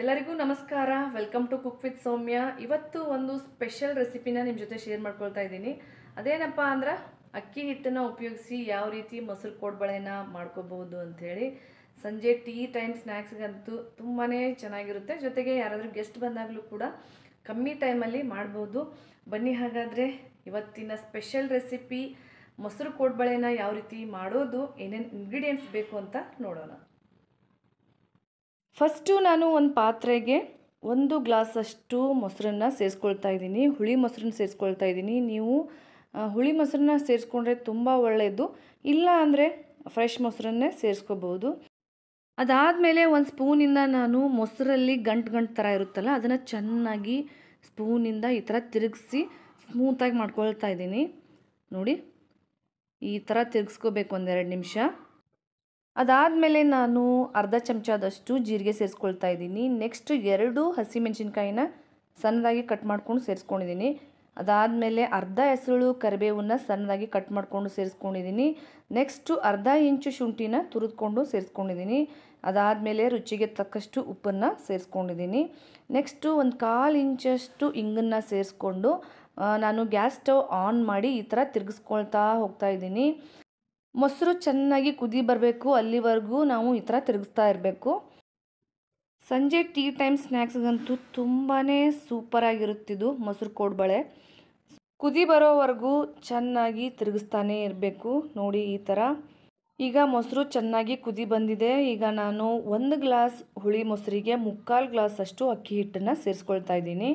ಎಲ್ಲರಿಗೂ ನಮಸ್ಕಾರ welcome to cook with Soumya ಇವತ್ತು ಒಂದು ಸ್ಪೆಷಲ್ ರೆಸಿಪಿನ ನಿಮ್ಮ ಜೊತೆ ಶೇರ್ ಮಾಡ್ಕೊಳ್ತಾ ಇದ್ದೀನಿ ಅದೇನಪ್ಪ ಅಂದ್ರೆ ಅಕ್ಕಿ ಹಿಟ್ಟನ್ನು ಉಪಯೋಗಿಸಿ ಯಾವ ರೀತಿ ಮೊಸರು ಕೋಡ್ಬಳೆನ ಮಾಡ್ಕೋಬಹುದು ಅಂಥೇಳಿ ಸಂಜೆ ಟೀ ಟೈಮ್ ಸ್ನ್ಯಾಕ್ಸ್ಗಂತೂ ತುಂಬಾ ಚೆನ್ನಾಗಿರುತ್ತೆ ಜೊತೆಗೆ ಯಾರಾದರೂ ಗೆಸ್ಟ್ ಬಂದಾಗಲೂ ಕೂಡ ಕಮ್ಮಿ ಟೈಮಲ್ಲಿ ಮಾಡ್ಬೋದು ಬನ್ನಿ ಹಾಗಾದರೆ ಇವತ್ತಿನ ಸ್ಪೆಷಲ್ ರೆಸಿಪಿ ಮೊಸರು ಕೋಡ್ಬಳೆನ ಯಾವ ರೀತಿ ಮಾಡೋದು ಏನೇನು ಇಂಗ್ರೀಡಿಯೆಂಟ್ಸ್ ಬೇಕು ಅಂತ ನೋಡೋಣ ಫಸ್ಟು ನಾನು ಒಂದು ಪಾತ್ರೆಗೆ ಒಂದು ಗ್ಲಾಸಷ್ಟು ಮೊಸರನ್ನ ಸೇರಿಸ್ಕೊಳ್ತಾ ಇದ್ದೀನಿ ಹುಳಿ ಮೊಸರನ್ನ ಸೇರಿಸ್ಕೊಳ್ತಾ ಇದ್ದೀನಿ ನೀವು ಹುಳಿ ಮೊಸರನ್ನ ಸೇರಿಸ್ಕೊಂಡ್ರೆ ತುಂಬ ಒಳ್ಳೆಯದು ಇಲ್ಲ ಅಂದರೆ ಫ್ರೆಶ್ ಮೊಸರನ್ನೇ ಸೇರಿಸ್ಕೋಬೋದು ಅದಾದಮೇಲೆ ಒಂದು ಸ್ಪೂನಿಂದ ನಾನು ಮೊಸರಲ್ಲಿ ಗಂಟು ಗಂಟು ಥರ ಇರುತ್ತಲ್ಲ ಅದನ್ನು ಚೆನ್ನಾಗಿ ಸ್ಪೂನಿಂದ ಈ ಥರ ತಿರುಗಿಸಿ ಸ್ಮೂತಾಗಿ ಮಾಡ್ಕೊಳ್ತಾ ಇದ್ದೀನಿ ನೋಡಿ ಈ ಥರ ತಿರುಗಿಸ್ಕೋಬೇಕು ಒಂದೆರಡು ನಿಮಿಷ ಅದಾದಮೇಲೆ ನಾನು ಅರ್ಧ ಚಮಚದಷ್ಟು ಜೀರಿಗೆ ಸೇರಿಸ್ಕೊಳ್ತಾ ಇದ್ದೀನಿ ನೆಕ್ಸ್ಟ್ ಎರಡು ಹಸಿಮೆಣಸಿನ್ಕಾಯಿನ ಸಣ್ಣದಾಗಿ ಕಟ್ ಮಾಡ್ಕೊಂಡು ಸೇರಿಸ್ಕೊಂಡಿದ್ದೀನಿ ಅದಾದಮೇಲೆ ಅರ್ಧ ಹೆಸರು ಕರಿಬೇವನ್ನ ಸಣ್ಣದಾಗಿ ಕಟ್ ಮಾಡಿಕೊಂಡು ಸೇರಿಸ್ಕೊಂಡಿದ್ದೀನಿ ನೆಕ್ಸ್ಟು ಅರ್ಧ ಇಂಚು ಶುಂಠಿನ ತುರಿದ್ಕೊಂಡು ಸೇರಿಸ್ಕೊಂಡಿದ್ದೀನಿ ಅದಾದಮೇಲೆ ರುಚಿಗೆ ತಕ್ಕಷ್ಟು ಉಪ್ಪನ್ನು ಸೇರಿಸ್ಕೊಂಡಿದ್ದೀನಿ ನೆಕ್ಸ್ಟು ಒಂದು ಕಾಲು ಇಂಚಷ್ಟು ಇಂಗನ್ನು ಸೇರಿಸ್ಕೊಂಡು ನಾನು ಗ್ಯಾಸ್ ಸ್ಟವ್ ಆನ್ ಮಾಡಿ ಈ ಥರ ತಿರುಗಿಸ್ಕೊಳ್ತಾ ಹೋಗ್ತಾ ಇದ್ದೀನಿ ಮೊಸರು ಚೆನ್ನಾಗಿ ಕುದಿ ಬರಬೇಕು ಅಲ್ಲಿವರೆಗೂ ನಾವು ಈ ಥರ ತಿರುಗಿಸ್ತಾ ಇರಬೇಕು ಸಂಜೆ ಟೀ ಟೈಮ್ ಸ್ನ್ಯಾಕ್ಸ್ಗಂತೂ ತುಂಬಾ ಸೂಪರಾಗಿರುತ್ತಿದ್ದು ಮೊಸರು ಕೋಡ್ಬಳೆ ಕುದಿ ಬರೋವರೆಗೂ ಚೆನ್ನಾಗಿ ತಿರುಗಿಸ್ತಾನೇ ಇರಬೇಕು ನೋಡಿ ಈ ಥರ ಈಗ ಮೊಸರು ಚೆನ್ನಾಗಿ ಕುದಿ ಬಂದಿದೆ ಈಗ ನಾನು ಒಂದು ಗ್ಲಾಸ್ ಹುಳಿ ಮೊಸರಿಗೆ ಮುಕ್ಕಾಲು ಗ್ಲಾಸ್ ಅಷ್ಟು ಅಕ್ಕಿ ಹಿಟ್ಟನ್ನು ಸೇರಿಸ್ಕೊಳ್ತಾ ಇದ್ದೀನಿ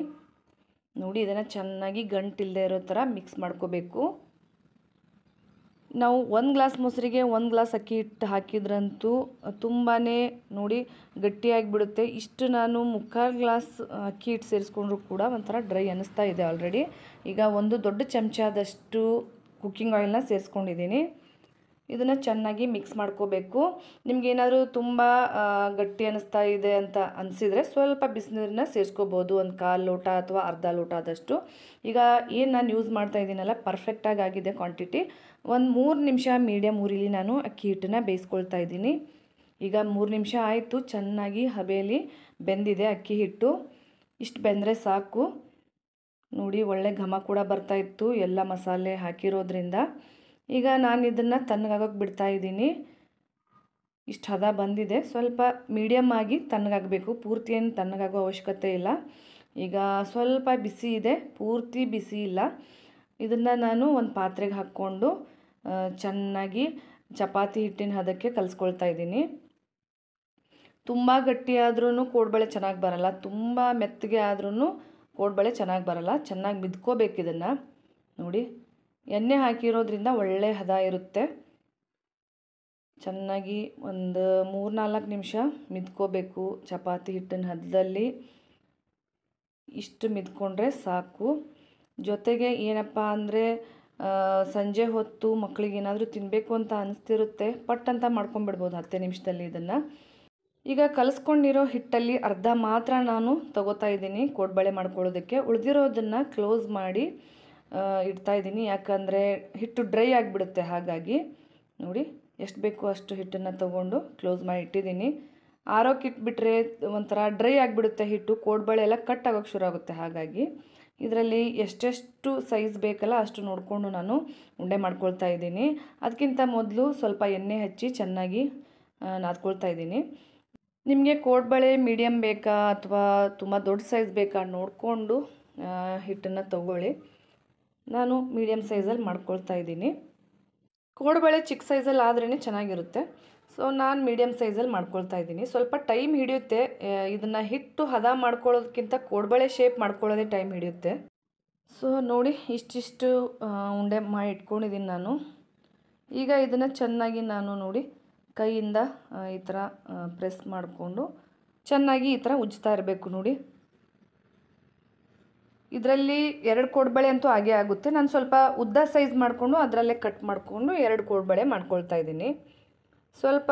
ನೋಡಿ ಇದನ್ನು ಚೆನ್ನಾಗಿ ಗಂಟಿಲ್ಲದೆ ಇರೋ ಥರ ಮಿಕ್ಸ್ ಮಾಡ್ಕೋಬೇಕು ನಾವು ಒಂದು ಗ್ಲಾಸ್ ಮೊಸರಿಗೆ ಒಂದು ಗ್ಲಾಸ್ ಅಕ್ಕಿ ಹಿಟ್ಟು ಹಾಕಿದ್ರಂತೂ ತುಂಬಾ ನೋಡಿ ಗಟ್ಟಿಯಾಗಿಬಿಡುತ್ತೆ ಇಷ್ಟು ನಾನು ಮುಕ್ಕಾಲು ಗ್ಲಾಸ್ ಅಕ್ಕಿ ಹಿಟ್ಟು ಸೇರಿಸ್ಕೊಂಡ್ರು ಕೂಡ ಒಂಥರ ಡ್ರೈ ಅನ್ನಿಸ್ತಾ ಇದೆ ಆಲ್ರೆಡಿ ಈಗ ಒಂದು ದೊಡ್ಡ ಚಮಚದಷ್ಟು ಕುಕ್ಕಿಂಗ್ ಆಯಿಲ್ನ ಸೇರಿಸ್ಕೊಂಡಿದ್ದೀನಿ ಇದನ್ನು ಚೆನ್ನಾಗಿ ಮಿಕ್ಸ್ ಮಾಡ್ಕೋಬೇಕು ನಿಮಗೇನಾದರೂ ತುಂಬ ಗಟ್ಟಿ ಅನ್ನಿಸ್ತಾ ಇದೆ ಅಂತ ಅನಿಸಿದರೆ ಸ್ವಲ್ಪ ಬಿಸಿನೀರನ್ನ ಸೇರಿಸ್ಕೋಬೋದು ಒಂದು ಕಾಲು ಲೋಟ ಅಥವಾ ಅರ್ಧ ಲೋಟ ಆದಷ್ಟು ಈಗ ಏನು ನಾನು ಯೂಸ್ ಮಾಡ್ತಾ ಇದ್ದೀನಲ್ಲ ಪರ್ಫೆಕ್ಟಾಗಿ ಆಗಿದೆ ಕ್ವಾಂಟಿಟಿ ಒಂದು ಮೂರು ನಿಮಿಷ ಮೀಡಿಯಮ್ ಊರಿಲಿ ನಾನು ಅಕ್ಕಿ ಹಿಟ್ಟನ್ನ ಬೇಯಿಸ್ಕೊಳ್ತಾ ಇದ್ದೀನಿ ಈಗ ಮೂರು ನಿಮಿಷ ಆಯಿತು ಚೆನ್ನಾಗಿ ಹಬೆಯಲ್ಲಿ ಬೆಂದಿದೆ ಅಕ್ಕಿ ಹಿಟ್ಟು ಇಷ್ಟು ಬೆಂದರೆ ಸಾಕು ನೋಡಿ ಒಳ್ಳೆ ಘಮ ಕೂಡ ಬರ್ತಾಯಿತ್ತು ಎಲ್ಲ ಮಸಾಲೆ ಹಾಕಿರೋದ್ರಿಂದ ಈಗ ನಾನು ಇದನ್ನು ತಣ್ಣಗಾಗೋಕೆ ಇದ್ದೀನಿ ಇಷ್ಟು ಹದ ಬಂದಿದೆ ಸ್ವಲ್ಪ ಮೀಡಿಯಮ್ ಆಗಿ ತಣ್ಣಗಾಗಬೇಕು ಪೂರ್ತಿ ಏನು ತಣ್ಣಗಾಗೋ ಅವಶ್ಯಕತೆ ಇಲ್ಲ ಈಗ ಸ್ವಲ್ಪ ಬಿಸಿ ಇದೆ ಪೂರ್ತಿ ಬಿಸಿ ಇಲ್ಲ ಇದನ್ನು ನಾನು ಒಂದು ಪಾತ್ರೆಗೆ ಹಾಕ್ಕೊಂಡು ಚೆನ್ನಾಗಿ ಚಪಾತಿ ಹಿಟ್ಟಿನ ಹದಕ್ಕೆ ಕಲಿಸ್ಕೊಳ್ತಾ ಇದ್ದೀನಿ ತುಂಬ ಗಟ್ಟಿಯಾದ್ರೂ ಕೋಡ್ಬಳೆ ಚೆನ್ನಾಗಿ ಬರಲ್ಲ ತುಂಬ ಮೆತ್ತಗೆ ಆದ್ರೂ ಕೋಡ್ಬಳೆ ಚೆನ್ನಾಗಿ ಬರಲ್ಲ ಚೆನ್ನಾಗಿ ಬಿದ್ಕೋಬೇಕು ಇದನ್ನು ನೋಡಿ ಎಣ್ಣೆ ಹಾಕಿರೋದ್ರಿಂದ ಒಳ್ಳೆ ಹದ ಇರುತ್ತೆ ಚೆನ್ನಾಗಿ ಒಂದು ಮೂರು ನಾಲ್ಕು ನಿಮಿಷ ಮಿದ್ಕೋಬೇಕು ಚಪಾತಿ ಹಿಟ್ಟಿನ ಹದದಲ್ಲಿ ಇಷ್ಟು ಮಿದ್ಕೊಂಡ್ರೆ ಸಾಕು ಜೊತೆಗೆ ಏನಪ್ಪ ಅಂದರೆ ಸಂಜೆ ಹೊತ್ತು ಮಕ್ಕಳಿಗೆ ಏನಾದರೂ ತಿನ್ನಬೇಕು ಅಂತ ಅನಿಸ್ತಿರುತ್ತೆ ಪಟ್ ಅಂತ ಮಾಡ್ಕೊಂಬಿಡ್ಬೋದು ಹತ್ತು ನಿಮಿಷದಲ್ಲಿ ಇದನ್ನು ಈಗ ಕಲಿಸ್ಕೊಂಡಿರೋ ಹಿಟ್ಟಲ್ಲಿ ಅರ್ಧ ಮಾತ್ರ ನಾನು ತಗೋತಾ ಇದ್ದೀನಿ ಕೋಡ್ಬಳೆ ಮಾಡ್ಕೊಳ್ಳೋದಕ್ಕೆ ಉಳಿದಿರೋದನ್ನು ಕ್ಲೋಸ್ ಮಾಡಿ ಇಡ್ತಾ ಇದ್ದೀನಿ ಯಾಕಂದರೆ ಹಿಟ್ಟು ಡ್ರೈ ಆಗಿಬಿಡುತ್ತೆ ಹಾಗಾಗಿ ನೋಡಿ ಎಷ್ಟು ಬೇಕೋ ಅಷ್ಟು ಹಿಟ್ಟನ್ನು ತೊಗೊಂಡು ಕ್ಲೋಸ್ ಮಾಡಿ ಇಟ್ಟಿದ್ದೀನಿ ಇಟ್ಬಿಟ್ರೆ ಒಂಥರ ಡ್ರೈ ಆಗಿಬಿಡುತ್ತೆ ಹಿಟ್ಟು ಕೋಡ್ಬಳೆ ಎಲ್ಲ ಕಟ್ ಆಗೋಕ್ಕೆ ಶುರು ಆಗುತ್ತೆ ಹಾಗಾಗಿ ಇದರಲ್ಲಿ ಎಷ್ಟೆಷ್ಟು ಸೈಜ್ ಬೇಕಲ್ಲ ಅಷ್ಟು ನೋಡಿಕೊಂಡು ನಾನು ಉಂಡೆ ಮಾಡ್ಕೊಳ್ತಾ ಇದ್ದೀನಿ ಅದಕ್ಕಿಂತ ಮೊದಲು ಸ್ವಲ್ಪ ಎಣ್ಣೆ ಹಚ್ಚಿ ಚೆನ್ನಾಗಿ ನಾದ್ಕೊಳ್ತಾ ಇದ್ದೀನಿ ನಿಮಗೆ ಕೋಡ್ಬಳೆ ಮೀಡಿಯಮ್ ಬೇಕಾ ಅಥವಾ ತುಂಬ ದೊಡ್ಡ ಸೈಜ್ ಬೇಕಾ ನೋಡಿಕೊಂಡು ಹಿಟ್ಟನ್ನು ತಗೊಳ್ಳಿ ನಾನು ಮೀಡಿಯಮ್ ಸೈಜಲ್ಲಿ ಮಾಡ್ಕೊಳ್ತಾ ಇದ್ದೀನಿ ಕೋಡುಬಳೆ ಚಿಕ್ಕ ಸೈಜಲ್ಲಿ ಆದ್ರೇ ಚೆನ್ನಾಗಿರುತ್ತೆ ಸೊ ನಾನು ಮೀಡಿಯಮ್ ಸೈಜಲ್ಲಿ ಮಾಡ್ಕೊಳ್ತಾ ಇದ್ದೀನಿ ಸ್ವಲ್ಪ ಟೈಮ್ ಹಿಡಿಯುತ್ತೆ ಇದನ್ನು ಹಿಟ್ಟು ಹದ ಮಾಡ್ಕೊಳ್ಳೋದಕ್ಕಿಂತ ಕೋಡುಬಳೆ ಶೇಪ್ ಮಾಡ್ಕೊಳ್ಳೋದೇ ಟೈಮ್ ಹಿಡಿಯುತ್ತೆ ಸೊ ನೋಡಿ ಇಷ್ಟಿಷ್ಟು ಉಂಡೆ ಮಾಡಿ ಇಟ್ಕೊಂಡಿದ್ದೀನಿ ನಾನು ಈಗ ಇದನ್ನು ಚೆನ್ನಾಗಿ ನಾನು ನೋಡಿ ಕೈಯಿಂದ ಈ ಥರ ಪ್ರೆಸ್ ಮಾಡಿಕೊಂಡು ಚೆನ್ನಾಗಿ ಈ ಥರ ಉಜ್ತಾ ಇರಬೇಕು ನೋಡಿ ಇದರಲ್ಲಿ ಎರಡು ಕೋಡ್ಬಳೆ ಅಂತೂ ಹಾಗೇ ಆಗುತ್ತೆ ನಾನು ಸ್ವಲ್ಪ ಉದ್ದ ಸೈಜ್ ಮಾಡಿಕೊಂಡು ಅದರಲ್ಲೇ ಕಟ್ ಮಾಡಿಕೊಂಡು ಎರಡು ಕೋಡ್ಬಳೆ ಮಾಡ್ಕೊಳ್ತಾ ಇದ್ದೀನಿ ಸ್ವಲ್ಪ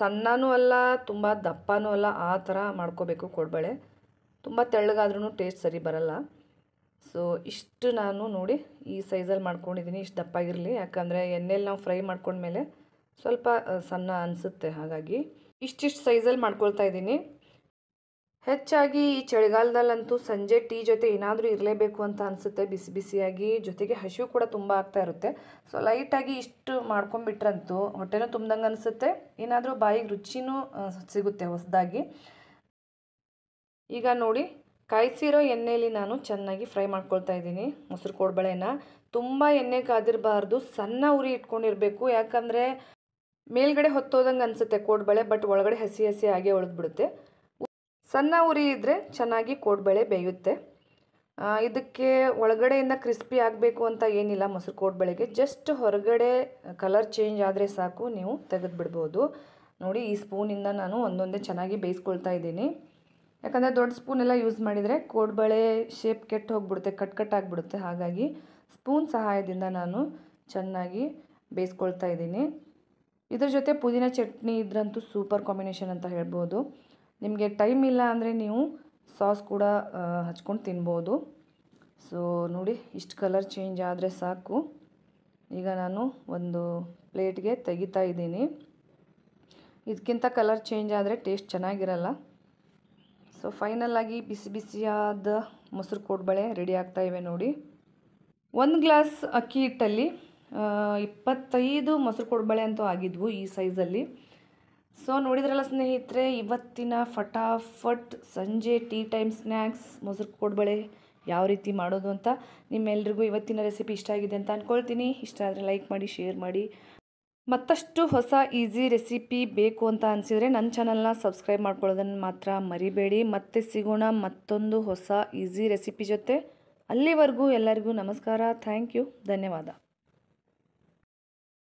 ಸಣ್ಣನೂ ಅಲ್ಲ ತುಂಬ ದಪ್ಪನೂ ಅಲ್ಲ ಆ ಥರ ಮಾಡ್ಕೋಬೇಕು ಕೋಡ್ಬಳೆ ತುಂಬ ತೆಳ್ಳಗಾದ್ರೂ ಟೇಸ್ಟ್ ಸರಿ ಬರಲ್ಲ ಸೊ ಇಷ್ಟು ನಾನು ನೋಡಿ ಈ ಸೈಜಲ್ಲಿ ಮಾಡ್ಕೊಂಡಿದ್ದೀನಿ ಇಷ್ಟು ದಪ್ಪ ಇರಲಿ ಯಾಕಂದರೆ ಎಣ್ಣೆಲಿ ನಾವು ಫ್ರೈ ಮಾಡ್ಕೊಂಡ್ಮೇಲೆ ಸ್ವಲ್ಪ ಸಣ್ಣ ಅನಿಸುತ್ತೆ ಹಾಗಾಗಿ ಇಷ್ಟಿಷ್ಟು ಸೈಜಲ್ಲಿ ಮಾಡ್ಕೊಳ್ತಾ ಇದ್ದೀನಿ ಹೆಚ್ಚಾಗಿ ಈ ಚಳಿಗಾಲದಲ್ಲಂತೂ ಸಂಜೆ ಟೀ ಜೊತೆ ಏನಾದರೂ ಇರಲೇಬೇಕು ಅಂತ ಅನಿಸುತ್ತೆ ಬಿಸಿ ಬಿಸಿಯಾಗಿ ಜೊತೆಗೆ ಹಸಿವು ಕೂಡ ತುಂಬ ಆಗ್ತಾ ಇರುತ್ತೆ ಸೊ ಲೈಟಾಗಿ ಇಷ್ಟು ಮಾಡ್ಕೊಂಡ್ಬಿಟ್ರಂತೂ ಹೊಟ್ಟೆನೂ ತುಂಬ್ದಂಗೆ ಅನಿಸುತ್ತೆ ಏನಾದರೂ ಬಾಯಿಗೆ ರುಚಿನೂ ಸಿಗುತ್ತೆ ಹೊಸದಾಗಿ ಈಗ ನೋಡಿ ಕಾಯಿಸಿರೋ ಎಣ್ಣೆಯಲ್ಲಿ ನಾನು ಚೆನ್ನಾಗಿ ಫ್ರೈ ಮಾಡ್ಕೊಳ್ತಾ ಇದ್ದೀನಿ ಮೊಸರು ಕೋಡ್ಬಳೆನ ತುಂಬ ಎಣ್ಣೆ ಕಾದಿರಬಾರ್ದು ಸಣ್ಣ ಉರಿ ಇಟ್ಕೊಂಡಿರಬೇಕು ಯಾಕಂದರೆ ಮೇಲ್ಗಡೆ ಹೊತ್ತೋದಂಗೆ ಅನಿಸುತ್ತೆ ಕೋಡ್ಬಳೆ ಬಟ್ ಒಳಗಡೆ ಹಸಿ ಹಸಿ ಆಗೇ ಒಳಗ್ಬಿಡುತ್ತೆ ಸಣ್ಣ ಉರಿ ಇದ್ದರೆ ಚೆನ್ನಾಗಿ ಕೋಡ್ಬಳೆ ಬೇಯುತ್ತೆ ಇದಕ್ಕೆ ಒಳಗಡೆಯಿಂದ ಕ್ರಿಸ್ಪಿ ಆಗಬೇಕು ಅಂತ ಏನಿಲ್ಲ ಮೊಸರು ಕೋಡ್ಬಳೆಗೆ ಜಸ್ಟ್ ಹೊರಗಡೆ ಕಲರ್ ಚೇಂಜ್ ಆದರೆ ಸಾಕು ನೀವು ತೆಗೆದುಬಿಡ್ಬೋದು ನೋಡಿ ಈ ಸ್ಪೂನಿಂದ ನಾನು ಒಂದೊಂದೇ ಚೆನ್ನಾಗಿ ಬೇಯಿಸ್ಕೊಳ್ತಾ ಇದ್ದೀನಿ ಯಾಕಂದರೆ ದೊಡ್ಡ ಸ್ಪೂನೆಲ್ಲ ಯೂಸ್ ಮಾಡಿದರೆ ಕೋಡ್ಬಳೆ ಶೇಪ್ ಕೆಟ್ಟು ಹೋಗ್ಬಿಡುತ್ತೆ ಕಟ್ ಕಟ್ ಆಗಿಬಿಡುತ್ತೆ ಹಾಗಾಗಿ ಸ್ಪೂನ್ ಸಹಾಯದಿಂದ ನಾನು ಚೆನ್ನಾಗಿ ಬೇಯಿಸ್ಕೊಳ್ತಾ ಇದ್ದೀನಿ ಇದ್ರ ಜೊತೆ ಪುದೀನ ಚಟ್ನಿ ಇದ್ರಂತೂ ಸೂಪರ್ ಕಾಂಬಿನೇಷನ್ ಅಂತ ಹೇಳ್ಬೋದು ನಿಮಗೆ ಟೈಮ್ ಇಲ್ಲ ಅಂದರೆ ನೀವು ಸಾಸ್ ಕೂಡ ಹಚ್ಕೊಂಡು ತಿನ್ಬೋದು ಸೊ ನೋಡಿ ಇಷ್ಟು ಕಲರ್ ಚೇಂಜ್ ಆದರೆ ಸಾಕು ಈಗ ನಾನು ಒಂದು ಪ್ಲೇಟ್ಗೆ ತೆಗಿತಾ ಇದ್ದೀನಿ ಇದಕ್ಕಿಂತ ಕಲರ್ ಚೇಂಜ್ ಆದರೆ ಟೇಸ್ಟ್ ಚೆನ್ನಾಗಿರಲ್ಲ ಸೊ ಫೈನಲಾಗಿ ಬಿಸಿ ಬಿಸಿಯಾದ ಮೊಸರು ಕೋಡ್ಬಳೆ ರೆಡಿ ಆಗ್ತಾ ಇವೆ ನೋಡಿ ಒಂದು ಗ್ಲಾಸ್ ಅಕ್ಕಿ ಹಿಟ್ಟಲ್ಲಿ ಇಪ್ಪತ್ತೈದು ಮೊಸರು ಕೋಡ್ಬಳೆ ಅಂತೂ ಆಗಿದ್ವು ಈ ಸೈಜಲ್ಲಿ ಸೊ ನೋಡಿದ್ರಲ್ಲ ಸ್ನೇಹಿತರೆ ಇವತ್ತಿನ ಫಟಾಫಟ್ ಸಂಜೆ ಟೀ ಟೈಮ್ ಸ್ನ್ಯಾಕ್ಸ್ ಮೊಸರು ಕೋಡ್ಬಳೆ ಯಾವ ರೀತಿ ಮಾಡೋದು ಅಂತ ನಿಮ್ಮೆಲ್ರಿಗೂ ಇವತ್ತಿನ ರೆಸಿಪಿ ಇಷ್ಟ ಆಗಿದೆ ಅಂತ ಅಂದ್ಕೊಳ್ತೀನಿ ಇಷ್ಟ ಆದರೆ ಲೈಕ್ ಮಾಡಿ ಶೇರ್ ಮಾಡಿ ಮತ್ತಷ್ಟು ಹೊಸ ಈಸಿ ರೆಸಿಪಿ ಬೇಕು ಅಂತ ಅನಿಸಿದರೆ ನನ್ನ ಚಾನಲ್ನ ಸಬ್ಸ್ಕ್ರೈಬ್ ಮಾಡ್ಕೊಳ್ಳೋದನ್ನು ಮಾತ್ರ ಮರಿಬೇಡಿ ಮತ್ತೆ ಸಿಗೋಣ ಮತ್ತೊಂದು ಹೊಸ ಈಸಿ ರೆಸಿಪಿ ಜೊತೆ ಅಲ್ಲಿವರೆಗೂ ಎಲ್ಲರಿಗೂ ನಮಸ್ಕಾರ ಥ್ಯಾಂಕ್ ಯು ಧನ್ಯವಾದ